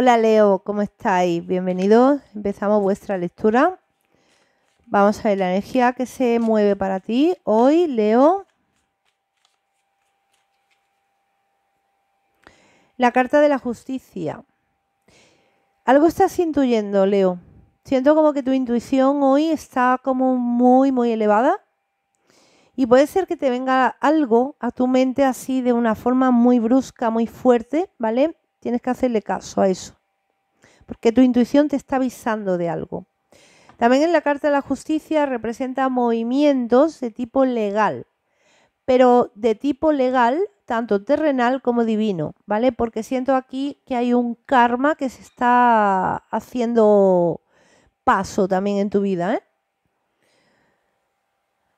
Hola Leo, ¿cómo estáis? Bienvenidos. Empezamos vuestra lectura. Vamos a ver la energía que se mueve para ti hoy, Leo. La carta de la justicia. Algo estás intuyendo, Leo. Siento como que tu intuición hoy está como muy, muy elevada. Y puede ser que te venga algo a tu mente así de una forma muy brusca, muy fuerte, ¿vale? Tienes que hacerle caso a eso, porque tu intuición te está avisando de algo. También en la Carta de la Justicia representa movimientos de tipo legal, pero de tipo legal, tanto terrenal como divino, ¿vale? Porque siento aquí que hay un karma que se está haciendo paso también en tu vida, ¿eh?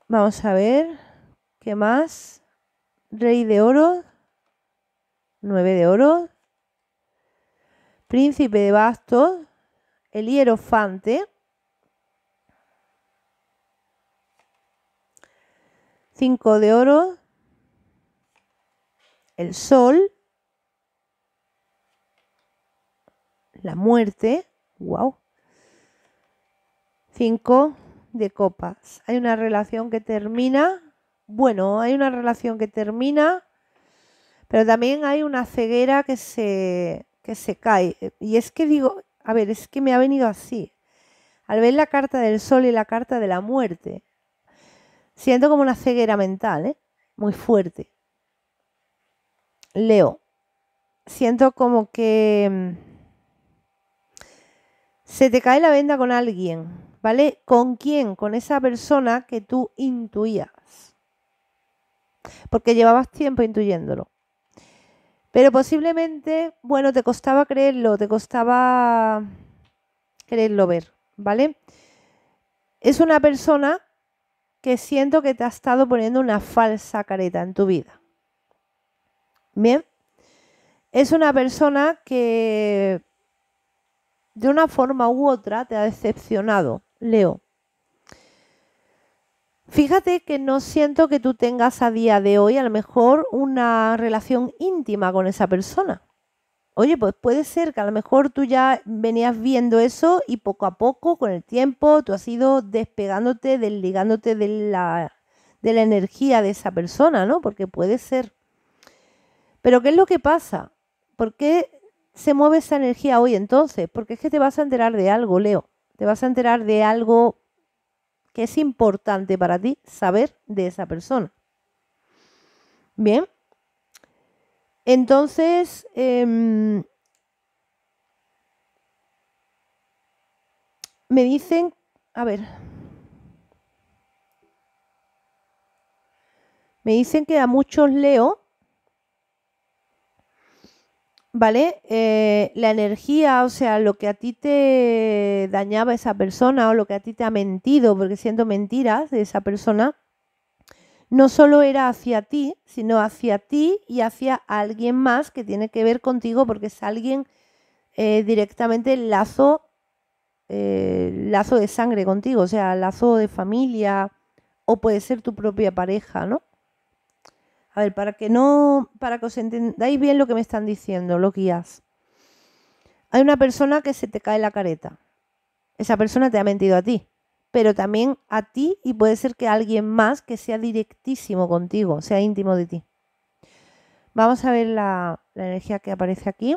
Vamos a ver, ¿qué más? Rey de oro, nueve de oro, príncipe de bastos, el hierofante. Cinco de oro, el sol, la muerte, wow. Cinco de copas. Hay una relación que termina, bueno, hay una relación que termina, pero también hay una ceguera que se se cae. Eh, y es que digo, a ver, es que me ha venido así. Al ver la carta del sol y la carta de la muerte, siento como una ceguera mental, ¿eh? muy fuerte. Leo, siento como que mm, se te cae la venda con alguien, ¿vale? ¿Con quién? Con esa persona que tú intuías. Porque llevabas tiempo intuyéndolo. Pero posiblemente, bueno, te costaba creerlo, te costaba creerlo ver, ¿vale? Es una persona que siento que te ha estado poniendo una falsa careta en tu vida. Bien, es una persona que de una forma u otra te ha decepcionado, Leo. Fíjate que no siento que tú tengas a día de hoy a lo mejor una relación íntima con esa persona. Oye, pues puede ser que a lo mejor tú ya venías viendo eso y poco a poco, con el tiempo, tú has ido despegándote, desligándote de la, de la energía de esa persona, ¿no? Porque puede ser. Pero ¿qué es lo que pasa? ¿Por qué se mueve esa energía hoy entonces? Porque es que te vas a enterar de algo, Leo. Te vas a enterar de algo que es importante para ti saber de esa persona. Bien. Entonces, em, me dicen, a ver, me dicen que a muchos Leo ¿vale? Eh, la energía, o sea, lo que a ti te dañaba esa persona o lo que a ti te ha mentido, porque siento mentiras de esa persona, no solo era hacia ti, sino hacia ti y hacia alguien más que tiene que ver contigo, porque es alguien eh, directamente lazo, eh, lazo de sangre contigo, o sea, lazo de familia, o puede ser tu propia pareja, ¿no? A ver, para que no, para que os entendáis bien lo que me están diciendo, lo guías. Hay una persona que se te cae la careta. Esa persona te ha mentido a ti, pero también a ti y puede ser que alguien más que sea directísimo contigo, sea íntimo de ti. Vamos a ver la, la energía que aparece aquí.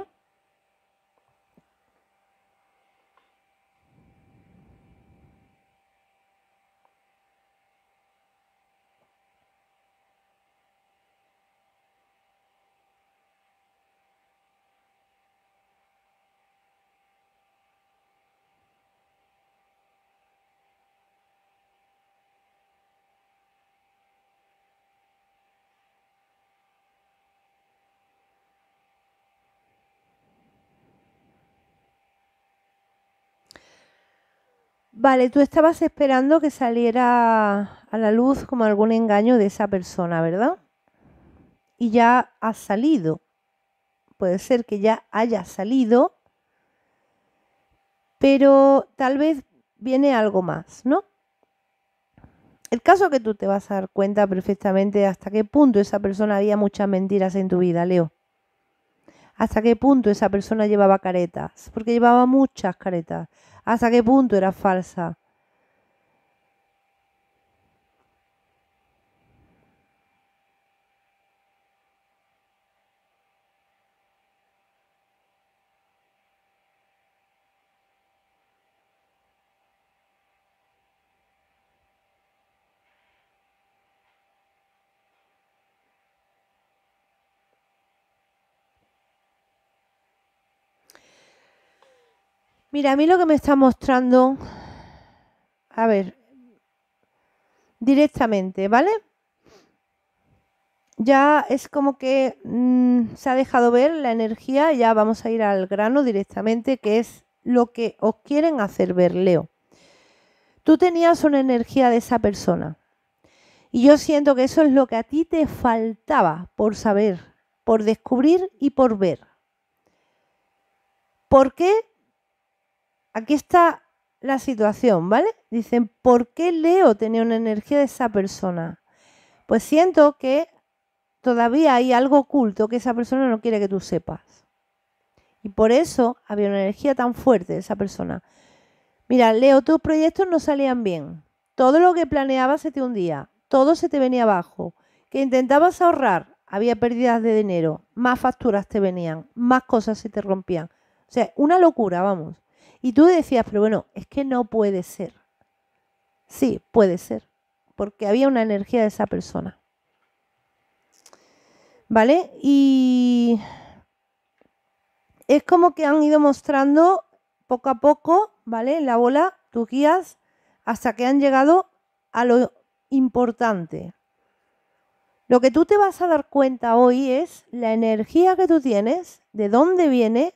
Vale, tú estabas esperando que saliera a la luz como algún engaño de esa persona, ¿verdad? Y ya ha salido. Puede ser que ya haya salido, pero tal vez viene algo más, ¿no? El caso que tú te vas a dar cuenta perfectamente hasta qué punto esa persona había muchas mentiras en tu vida, Leo. Hasta qué punto esa persona llevaba caretas, porque llevaba muchas caretas hasta qué punto era falsa. Mira, a mí lo que me está mostrando, a ver, directamente, ¿vale? Ya es como que mm, se ha dejado ver la energía, ya vamos a ir al grano directamente, que es lo que os quieren hacer ver, Leo. Tú tenías una energía de esa persona. Y yo siento que eso es lo que a ti te faltaba por saber, por descubrir y por ver. ¿Por qué aquí está la situación, ¿vale? Dicen, ¿por qué Leo tenía una energía de esa persona? Pues siento que todavía hay algo oculto que esa persona no quiere que tú sepas. Y por eso había una energía tan fuerte de esa persona. Mira, Leo, tus proyectos no salían bien. Todo lo que planeabas se te hundía. Todo se te venía abajo. Que intentabas ahorrar, había pérdidas de dinero. Más facturas te venían. Más cosas se te rompían. O sea, una locura, vamos. Y tú decías, pero bueno, es que no puede ser. Sí, puede ser, porque había una energía de esa persona. ¿Vale? Y es como que han ido mostrando poco a poco, ¿vale? La bola, tus guías, hasta que han llegado a lo importante. Lo que tú te vas a dar cuenta hoy es la energía que tú tienes, de dónde viene,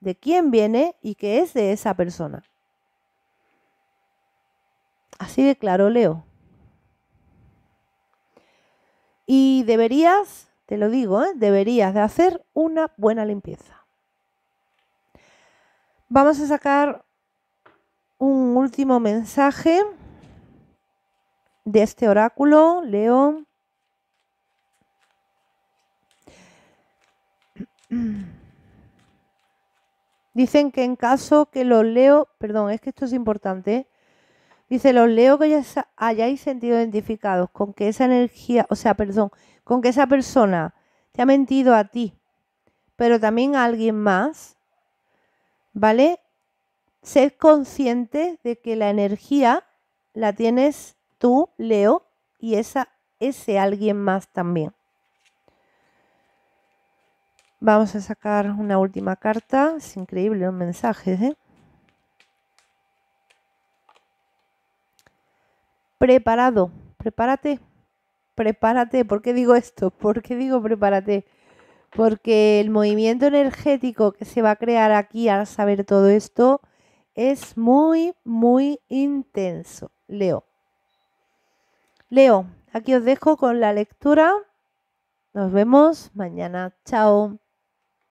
de quién viene y qué es de esa persona. Así declaró leo. Y deberías, te lo digo, ¿eh? deberías de hacer una buena limpieza. Vamos a sacar un último mensaje de este oráculo, Leo. Dicen que en caso que los leo, perdón, es que esto es importante, ¿eh? dice, los leo que ya hayáis sentido identificados con que esa energía, o sea, perdón, con que esa persona te ha mentido a ti, pero también a alguien más, ¿vale? Sé consciente de que la energía la tienes tú, Leo, y esa, ese alguien más también. Vamos a sacar una última carta. Es increíble los mensajes. ¿eh? Preparado. Prepárate. Prepárate. ¿Por qué digo esto? ¿Por qué digo prepárate? Porque el movimiento energético que se va a crear aquí al saber todo esto es muy, muy intenso. Leo. Leo, aquí os dejo con la lectura. Nos vemos mañana. Chao.